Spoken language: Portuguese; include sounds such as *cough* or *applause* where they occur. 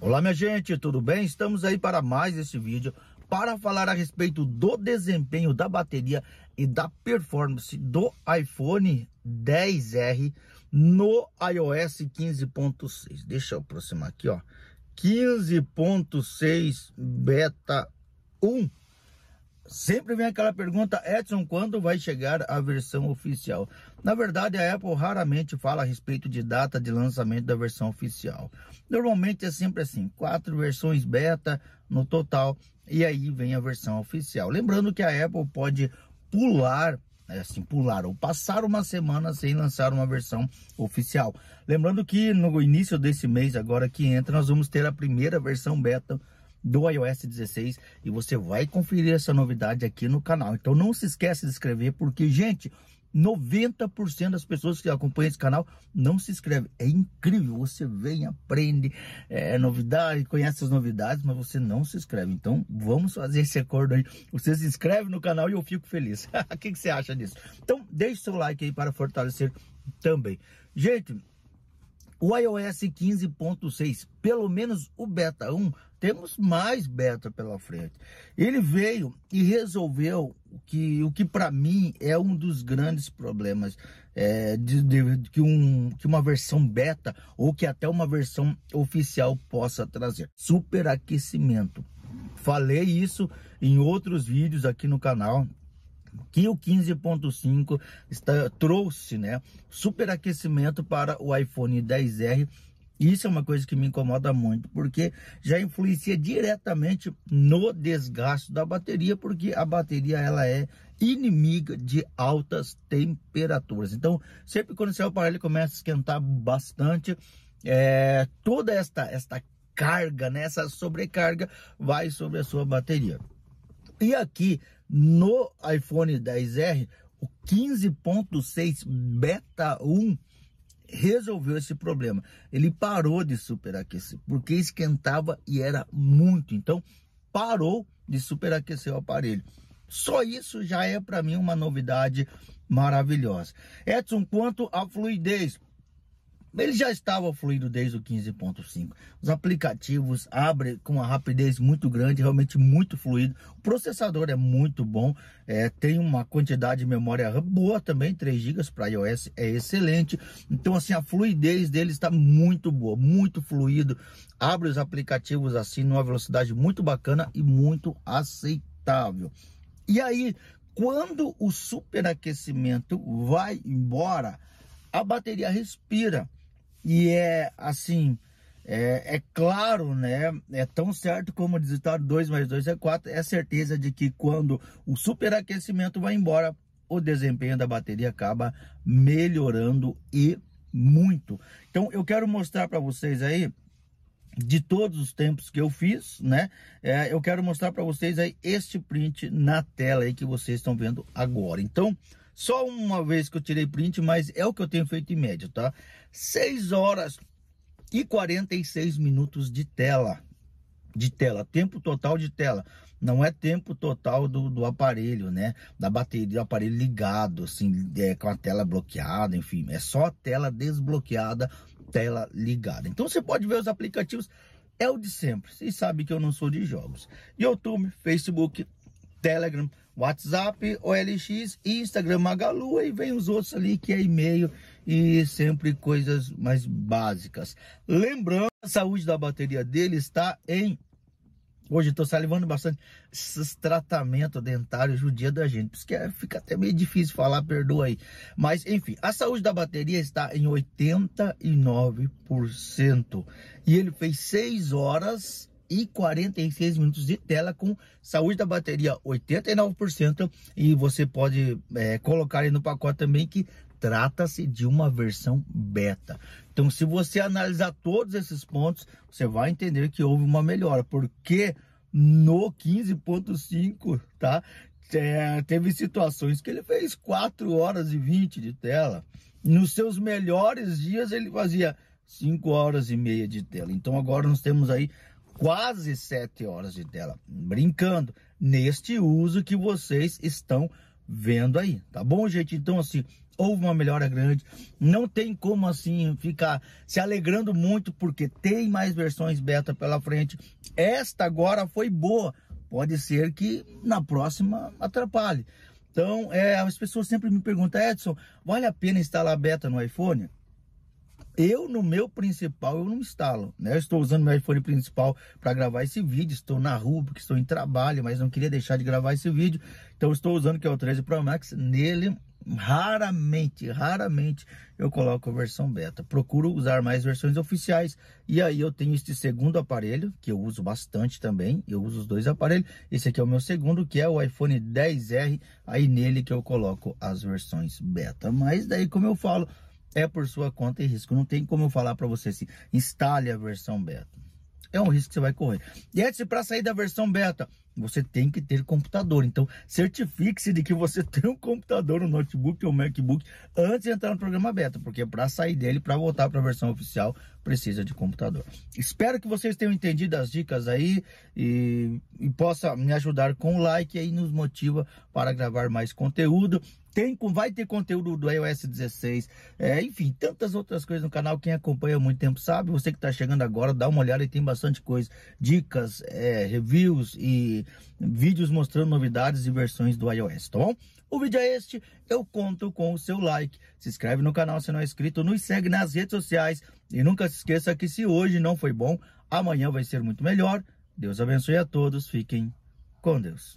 Olá minha gente, tudo bem? Estamos aí para mais esse vídeo para falar a respeito do desempenho da bateria e da performance do iPhone 10R no iOS 15.6. Deixa eu aproximar aqui, ó. 15.6 beta 1 Sempre vem aquela pergunta, Edson, quando vai chegar a versão oficial? Na verdade, a Apple raramente fala a respeito de data de lançamento da versão oficial. Normalmente é sempre assim, quatro versões beta no total, e aí vem a versão oficial. Lembrando que a Apple pode pular é assim, pular ou passar uma semana sem lançar uma versão oficial. Lembrando que no início desse mês, agora que entra, nós vamos ter a primeira versão beta do iOS 16 e você vai conferir essa novidade aqui no canal. Então não se esquece de inscrever porque, gente, 90% das pessoas que acompanham esse canal não se inscrevem. É incrível, você vem, aprende, é novidade, conhece as novidades, mas você não se inscreve. Então vamos fazer esse acordo aí. Você se inscreve no canal e eu fico feliz. *laughs* O que, que você acha disso? Então deixe seu like aí para fortalecer também. Gente, o iOS 15.6, pelo menos o beta 1, temos mais beta pela frente. Ele veio e resolveu o que, o que para mim é um dos grandes problemas é, de, de, que, um, que uma versão beta ou que até uma versão oficial possa trazer. Superaquecimento. Falei isso em outros vídeos aqui no canal, que o 15.5 está, trouxe, né, superaquecimento para o iPhone 10R. Isso é uma coisa que me incomoda muito, porque já influencia diretamente no desgaste da bateria, porque a bateria ela é inimiga de altas temperaturas. Então, sempre quando o aparelho começa a esquentar bastante, é, toda esta, esta carga, né, essa sobrecarga vai sobre a sua bateria. E aqui no iPhone 10R, o 15.6 Beta 1 resolveu esse problema. Ele parou de superaquecer, porque esquentava e era muito. Então, parou de superaquecer o aparelho. Só isso já é para mim uma novidade maravilhosa. Edson, quanto à fluidez, ele já estava fluido desde o 15.5. Os aplicativos abrem com uma rapidez muito grande, realmente muito fluido. O processador é muito bom, é, tem uma quantidade de memória boa também, 3 GB para iOS é excelente. Então assim, a fluidez dele está muito boa, muito fluido. Abre os aplicativos assim numa velocidade muito bacana e muito aceitável. E aí, quando o superaquecimento vai embora, a bateria respira. E é assim, é, é, claro, né? É tão certo como o resultado 2 mais 2 é 4. É certeza de que quando o superaquecimento vai embora, o desempenho da bateria acaba melhorando e muito. Então eu quero mostrar para vocês aí de todos os tempos que eu fiz, né? É, eu quero mostrar para vocês aí este print na tela aí que vocês estão vendo agora. Então, só uma vez que eu tirei print, mas é o que eu tenho feito em média, tá? 6 horas e 46 minutos de tela. De tela, tempo total de tela. Não é tempo total do, do aparelho, né? Da bateria do aparelho ligado, assim, é, com a tela bloqueada, enfim. É só a tela desbloqueada, tela ligada. Então você pode ver os aplicativos, é o de sempre. Vocês sabem que eu não sou de jogos. YouTube, Facebook, Telegram, WhatsApp, OLX, Instagram, Magalu, e vem os outros ali que é e-mail e sempre coisas mais básicas. Lembrando, a saúde da bateria dele está em Hoje estou salivando bastante esses tratamentos dentários dia da gente. Por isso que é, fica até meio difícil falar, perdoa aí. Mas enfim, a saúde da bateria está em 89%. E ele fez 6 horas e 46 minutos de tela com saúde da bateria 89% e você pode é, colocar aí no pacote também que trata-se de uma versão beta. Então se você analisar todos esses pontos, você vai entender que houve uma melhora, porque no 15.5, tá? É, teve situações que ele fez 4 horas e 20 de tela. Nos seus melhores dias ele fazia 5 horas e meia de tela. Então agora nós temos aí quase sete horas de tela, brincando, neste uso que vocês estão vendo aí, tá bom, gente? Então, assim, houve uma melhora grande, não tem como, assim, ficar se alegrando muito, porque tem mais versões beta pela frente, esta agora foi boa, pode ser que na próxima atrapalhe. Então, é, as pessoas sempre me perguntam, Edson, vale a pena instalar beta no iPhone? Eu, no meu principal, eu não instalo, né? Eu estou usando meu iPhone principal para gravar esse vídeo, estou na rua porque estou em trabalho, mas não queria deixar de gravar esse vídeo, então estou usando que é o 13 Pro Max, nele raramente, raramente eu coloco a versão beta. Procuro usar mais versões oficiais e aí eu tenho este segundo aparelho que eu uso bastante também. Eu uso os dois aparelhos. Esse aqui é o meu segundo, que é o iPhone 10R. Aí nele que eu coloco as versões beta. Mas daí como eu falo, é por sua conta e risco. Não tem como eu falar para você assim, instale a versão beta. É um risco que você vai correr. E antes, para sair da versão beta, você tem que ter computador. Então, certifique-se de que você *laughs* tem um computador, um notebook ou um MacBook antes de entrar no programa beta, porque para sair dele, para voltar para a versão oficial, precisa de computador. Espero que vocês tenham entendido as dicas aí e, e possa me ajudar com o like aí nos motiva para gravar mais conteúdo tem, vai ter conteúdo do iOS 16, é, enfim, tantas outras coisas no canal. Quem acompanha há muito tempo sabe, você que está chegando agora, dá uma olhada e tem bastante coisa: dicas, é, reviews e vídeos mostrando novidades e versões do iOS, tá bom? O vídeo é este, eu conto com o seu like. Se inscreve no canal se não é inscrito, nos segue nas redes sociais e nunca se esqueça que se hoje não foi bom, amanhã vai ser muito melhor. Deus abençoe a todos, fiquem com Deus.